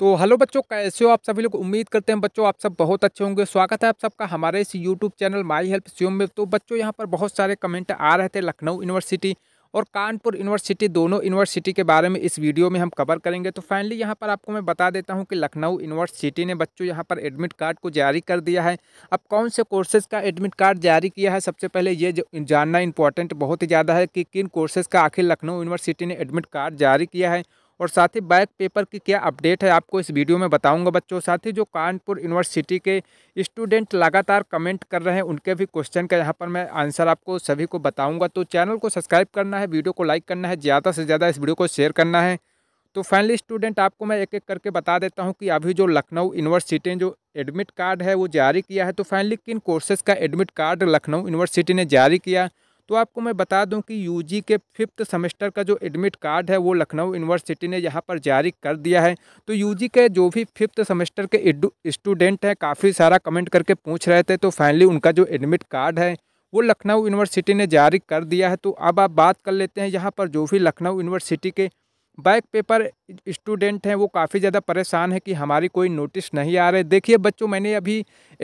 तो हेलो बच्चों कैसे हो आप सभी लोग उम्मीद करते हैं बच्चों आप सब बहुत अच्छे होंगे स्वागत है आप सबका हमारे इस यूट्यूब चैनल माई हेल्प स्यूम में तो बच्चों यहाँ पर बहुत सारे कमेंट आ रहे थे लखनऊ यूनिवर्सिटी और कानपुर यूनिवर्सिटी दोनों यूनिवर्सिटी के बारे में इस वीडियो में हम कवर करेंगे तो फाइनली यहाँ पर आपको मैं बता देता हूँ कि लखनऊ यूनिवर्सिटी ने बच्चों यहाँ पर एडमिट कार्ड को जारी कर दिया है अब कौन से कोर्सेज़ का एडमिट कार्ड जारी किया है सबसे पहले ये जानना इंपॉर्टेंट बहुत ही ज़्यादा है कि किन कोर्सेज़ का आखिर लखनऊ यूनिवर्सिटी ने एडमिट कार्ड जारी किया है और साथ ही बैक पेपर की क्या अपडेट है आपको इस वीडियो में बताऊंगा बच्चों साथ ही जो कानपुर यूनिवर्सिटी के स्टूडेंट लगातार कमेंट कर रहे हैं उनके भी क्वेश्चन का यहाँ पर मैं आंसर आपको सभी को बताऊँगा तो चैनल को सब्सक्राइब करना है वीडियो को लाइक करना है ज़्यादा से ज़्यादा इस वीडियो को शेयर करना है तो फाइनली स्टूडेंट आपको मैं एक एक करके बता देता हूँ कि अभी जो लखनऊ यूनिवर्सिटी ने जो एडमिट कार्ड है वो जारी किया है तो फाइनली किन कोर्सेज़ का एडमिट कार्ड लखनऊ यूनिवर्सिटी ने जारी किया तो आपको मैं बता दूं कि यूजी के फिफ्थ सेमेस्टर का जो एडमिट कार्ड है वो लखनऊ यूनिवर्सिटी ने यहाँ पर जारी कर दिया है तो यूजी के जो भी फिफ्थ सेमेस्टर के स्टूडेंट हैं काफ़ी सारा कमेंट करके पूछ रहे थे तो फाइनली उनका जो एडमिट कार्ड है वो लखनऊ यूनिवर्सिटी ने जारी कर दिया है तो अब आप बात कर लेते हैं यहाँ पर जो भी लखनऊ यूनिवर्सिटी के बैक पेपर स्टूडेंट हैं वो काफ़ी ज़्यादा परेशान है कि हमारी कोई नोटिस नहीं आ रहे देखिए बच्चों मैंने अभी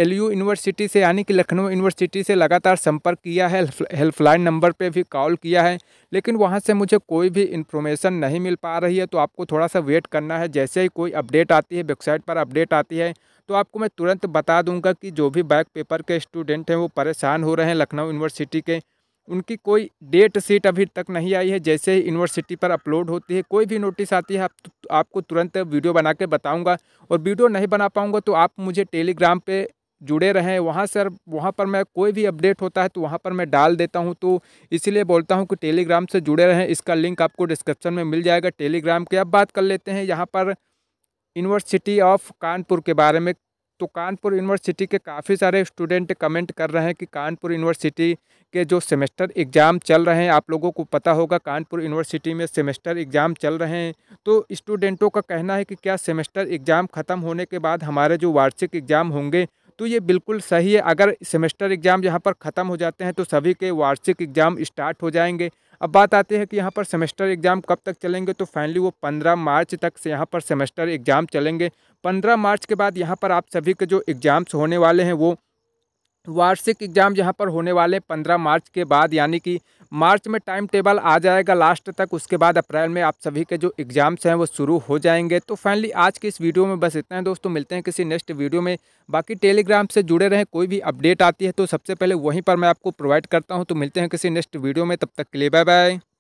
एल यूनिवर्सिटी से यानी कि लखनऊ यूनिवर्सिटी से लगातार संपर्क किया है हेल्पलाइन नंबर पे भी कॉल किया है लेकिन वहाँ से मुझे कोई भी इन्फॉर्मेशन नहीं मिल पा रही है तो आपको थोड़ा सा वेट करना है जैसे ही कोई अपडेट आती है वेबसाइट पर अपडेट आती है तो आपको मैं तुरंत बता दूँगा कि जो भी बैक पेपर के स्टूडेंट हैं वो परेशान हो रहे हैं लखनऊ यूनिवर्सिटी के उनकी कोई डेट शीट अभी तक नहीं आई है जैसे ही यूनिवर्सिटी पर अपलोड होती है कोई भी नोटिस आती है आप आपको तुरंत वीडियो बना के बताऊँगा और वीडियो नहीं बना पाऊँगा तो आप मुझे टेलीग्राम पर जुड़े रहें वहाँ सर वहाँ पर मैं कोई भी अपडेट होता है तो वहाँ पर मैं डाल देता हूँ तो इसीलिए बोलता हूँ कि टेलीग्राम से जुड़े रहें इसका लिंक आपको डिस्क्रिप्शन में मिल जाएगा टेलीग्राम की अब बात कर लेते हैं यहाँ पर यूनिवर्सिटी ऑफ कानपुर के बारे में तो कानपुर यूनिवर्सिटी के काफ़ी सारे स्टूडेंट कमेंट कर रहे हैं कि कानपुर यूनिवर्सिटी के जो सेमेस्टर एग्ज़ाम चल रहे हैं आप लोगों को पता होगा कानपुर यूनिवर्सिटी में सेमेस्टर एग्ज़ाम चल रहे हैं तो स्टूडेंटों का कहना है कि क्या सेमेस्टर एग्ज़ाम ख़त्म होने के बाद हमारे जो वार्षिक एग्ज़ाम होंगे तो ये बिल्कुल सही है अगर सेमेस्टर एग्ज़ाम यहाँ पर ख़त्म हो जाते हैं तो सभी के वार्षिक एग्ज़ाम स्टार्ट हो जाएंगे अब बात आती है कि यहाँ पर सेमेस्टर एग्ज़ाम कब तक चलेंगे तो फाइनली वो पंद्रह मार्च तक से यहाँ पर सेमेस्टर एग्ज़ाम चलेंगे पंद्रह मार्च के बाद यहाँ पर आप सभी के जो एग्ज़ाम्स होने वाले हैं वो वार्षिक एग्ज़ाम यहाँ पर होने वाले पंद्रह मार्च के बाद यानी कि मार्च में टाइम टेबल आ जाएगा लास्ट तक उसके बाद अप्रैल में आप सभी के जो एग्ज़ाम्स हैं वो शुरू हो जाएंगे तो फाइनली आज के इस वीडियो में बस इतना है दोस्तों मिलते हैं किसी नेक्स्ट वीडियो में बाकी टेलीग्राम से जुड़े रहें कोई भी अपडेट आती है तो सबसे पहले वहीं पर मैं आपको प्रोवाइड करता हूँ तो मिलते हैं किसी नेक्स्ट वीडियो में तब तक के लिए बाय बाय